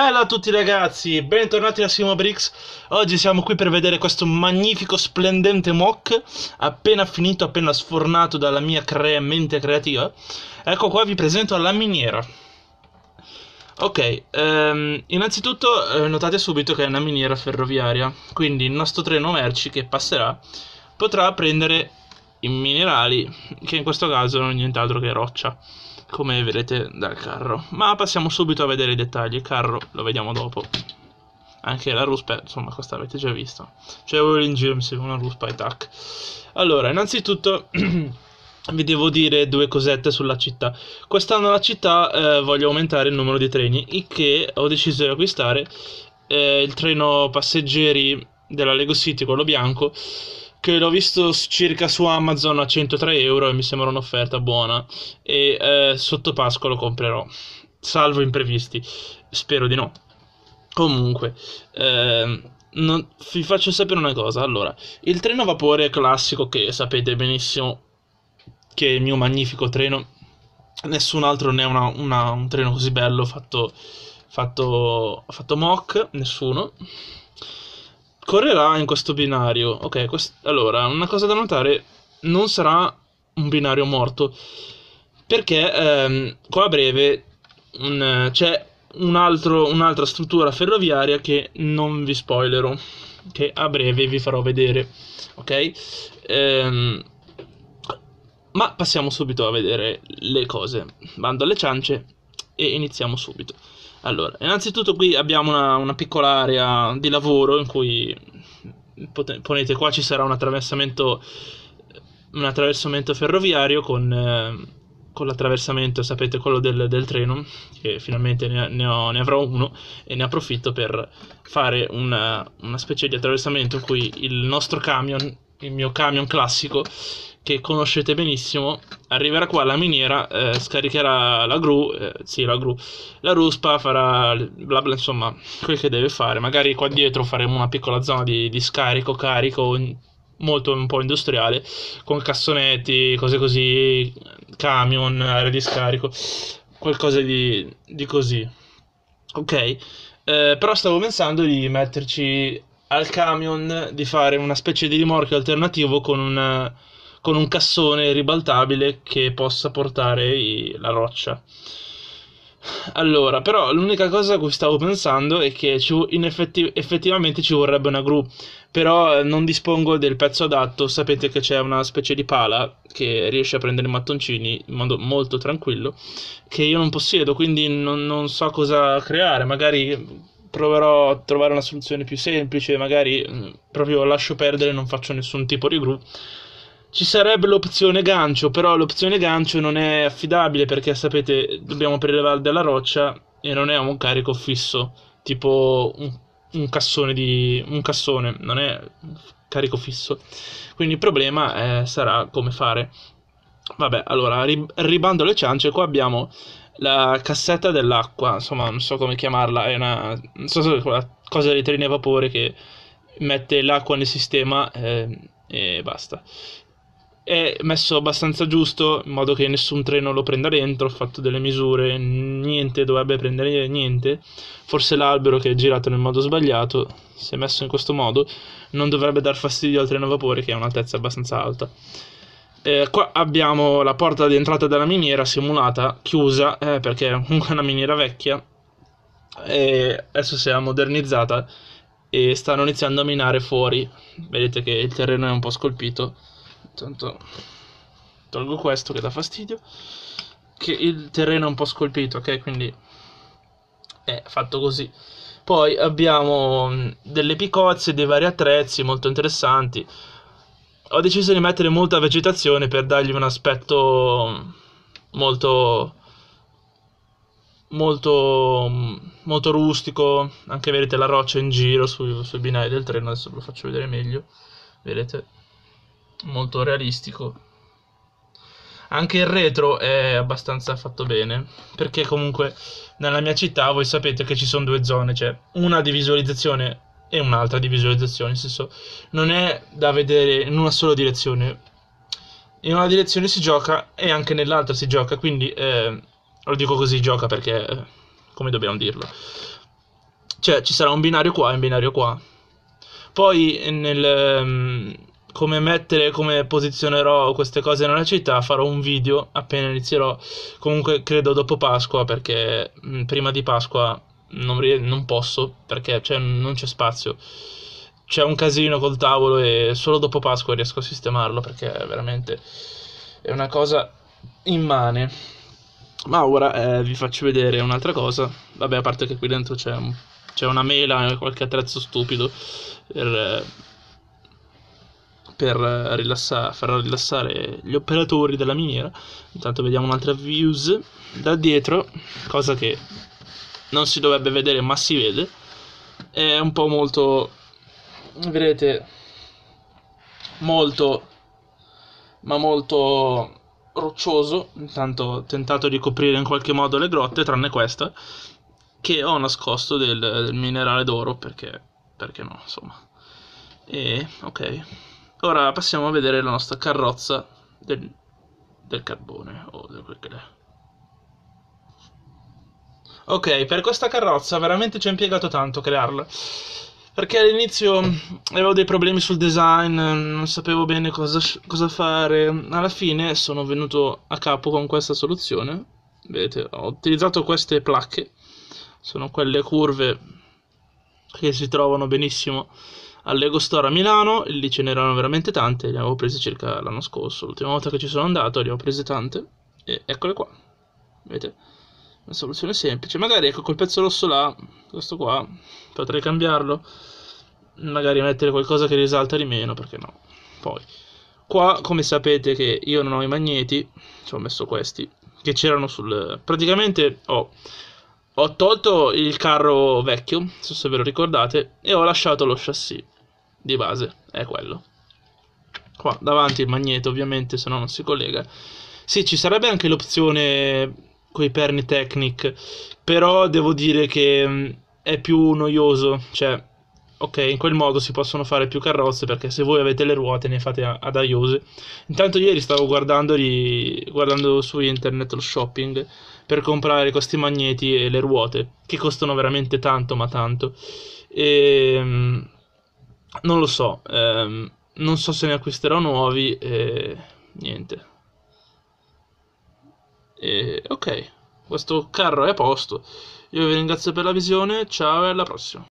Bella a tutti ragazzi, bentornati a Simo Bricks. Oggi siamo qui per vedere questo magnifico, splendente mock appena finito, appena sfornato dalla mia cre mente creativa. Ecco qua vi presento la miniera. Ok, ehm, innanzitutto eh, notate subito che è una miniera ferroviaria, quindi il nostro treno merci che passerà potrà prendere i minerali, che in questo caso non è nient'altro che roccia come vedete dal carro. Ma passiamo subito a vedere i dettagli, il carro lo vediamo dopo. Anche la ruspa, insomma, questa avete già visto. Cioè, voi in una ruspa e tac. Allora, innanzitutto... vi devo dire due cosette sulla città. Quest'anno la città eh, voglio aumentare il numero di treni, il che ho deciso di acquistare eh, il treno passeggeri della Lego City, quello bianco, che l'ho visto circa su Amazon a 103 euro e mi sembra un'offerta buona e eh, sotto Pasqua lo comprerò, salvo imprevisti, spero di no. Comunque, eh, non, vi faccio sapere una cosa, allora, il treno a vapore classico che sapete benissimo che è il mio magnifico treno, nessun altro ne ha una, una, un treno così bello fatto, fatto, fatto mock, nessuno correrà in questo binario. Ok, quest- allora, una cosa da notare, non sarà un binario morto, perché ehm, qua a breve un, c'è un altro, un'altra struttura ferroviaria che non vi spoilerò, che a breve vi farò vedere. Ok? Ehm, ma passiamo subito a vedere le cose. Bando alle ciance e iniziamo subito. Allora, innanzitutto qui abbiamo una, una piccola area di lavoro in cui pot- ponete qua ci sarà un attraversamento, un attraversamento ferroviario con, eh, con l'attraversamento, sapete, quello del, del treno, che finalmente ne, ne, ho, ne, avrò uno e ne approfitto per fare una, una specie di attraversamento in cui il nostro camion, il mio camion classico, che conoscete benissimo, arriverà qua alla miniera, eh, scaricherà la gru, eh, sì la gru, la ruspa, farà bla bla, insomma, quel che deve fare. Magari qua dietro faremo una piccola zona di, di scarico, carico, in, molto un po' industriale, con cassonetti, cose così, camion, area di scarico, qualcosa di, di così. Ok, eh, però stavo pensando di metterci al camion, di fare una specie di rimorchio alternativo con un con un cassone ribaltabile che possa portare i- la roccia. Allora, però l'unica cosa a cui stavo pensando è che ci, effetti, effettivamente ci vorrebbe una gru, però eh, non dispongo del pezzo adatto, sapete che c'è una specie di pala che riesce a prendere i mattoncini in modo molto tranquillo, che io non possiedo, quindi non, non so cosa creare, magari proverò a trovare una soluzione più semplice, magari mm, proprio lascio perdere non faccio nessun tipo di gru ci sarebbe l'opzione gancio, però l'opzione gancio non è affidabile perché sapete, dobbiamo prelevare dalla roccia e non è un carico fisso, tipo un, un cassone di un cassone, non è carico fisso. Quindi il problema eh, sarà come fare. Vabbè, allora ri, ribando le ciance, qua abbiamo la cassetta dell'acqua, insomma, non so come chiamarla, è una non so se è quella cosa dei treni a vapore che mette l'acqua nel sistema eh, e basta è messo abbastanza giusto in modo che nessun treno lo prenda dentro, ho fatto delle misure, niente dovrebbe prendere niente, forse l'albero che è girato nel modo sbagliato, se messo in questo modo, non dovrebbe dar fastidio al treno a vapore che è un'altezza abbastanza alta. Eh, qua abbiamo la porta di entrata della miniera simulata, chiusa, eh, perché è comunque una miniera vecchia, e adesso si è modernizzata e stanno iniziando a minare fuori, vedete che il terreno è un po' scolpito Tanto tolgo questo che dà fastidio. Che il terreno è un po' scolpito, ok? Quindi è fatto così. Poi abbiamo mm, delle picozze, dei vari attrezzi molto interessanti. Ho deciso di mettere molta vegetazione per dargli un aspetto mm, molto molto, mm, molto rustico. Anche vedete la roccia in giro sui, sui binari del treno. Adesso ve lo faccio vedere meglio. Vedete? molto realistico. Anche il retro è abbastanza fatto bene, perché comunque nella mia città voi sapete che ci sono due zone, cioè una di visualizzazione e un'altra di visualizzazione, nel senso non è da vedere in una sola direzione. In una direzione si gioca e anche nell'altra si gioca, quindi eh, lo dico così gioca perché eh, come dobbiamo dirlo. Cioè ci sarà un binario qua e un binario qua. Poi nel ehm, come mettere, come posizionerò queste cose nella città, farò un video appena inizierò, comunque credo dopo Pasqua perché mh, mm, prima di Pasqua non, non posso perché cioè, non c'è spazio, c'è un casino col tavolo e solo dopo Pasqua riesco a sistemarlo perché è veramente è una cosa immane. Ma ora eh, vi faccio vedere un'altra cosa, vabbè a parte che qui dentro c'è, c'è una mela e qualche attrezzo stupido per... Eh, per, eh, rilassa- far rilassare gli operatori della miniera. Intanto vediamo un'altra views da dietro, cosa che non si dovrebbe vedere ma si vede. È un po' molto, vedete, molto, ma molto roccioso. Intanto ho tentato di coprire in qualche modo le grotte, tranne questa, che ho nascosto del, del minerale d'oro perché, perché no, insomma. E ok. Ora passiamo a vedere la nostra carrozza del, del carbone o del quel che è. Ok, per questa carrozza veramente ci ha impiegato tanto crearla. Perché all'inizio mm, avevo dei problemi sul design, non sapevo bene cosa, cosa fare. Alla fine sono venuto a capo con questa soluzione. Vedete, ho utilizzato queste placche. Sono quelle curve che si trovano benissimo all'Ego Store a Milano, lì ce n'erano veramente tante, le avevo prese circa l'anno scorso, l'ultima volta che ci sono andato le ho prese tante e eccole qua, vedete? Una soluzione semplice, magari ecco quel pezzo rosso là, questo qua, potrei cambiarlo, magari mettere qualcosa che risalta di meno, perché no? Poi, qua come sapete che io non ho i magneti, ci ho messo questi, che c'erano sul... praticamente ho... Oh, ho tolto il carro vecchio, non so se ve lo ricordate, e ho lasciato lo chassis di base, è quello. Qua davanti il magneto ovviamente, se no non si collega. Sì, ci sarebbe anche l'opzione con i perni Technic, però devo dire che mm, è più noioso, cioè ok, in quel modo si possono fare più carrozze perché se voi avete le ruote ne fate ad aiose. Intanto ieri stavo guardando, guardando su internet lo shopping per comprare questi magneti e le ruote, che costano veramente tanto, ma tanto. E, mm, non lo so, ehm, non so se ne acquisterò nuovi e niente. E, ok, questo carro è a posto. Io vi ringrazio per la visione, ciao e alla prossima.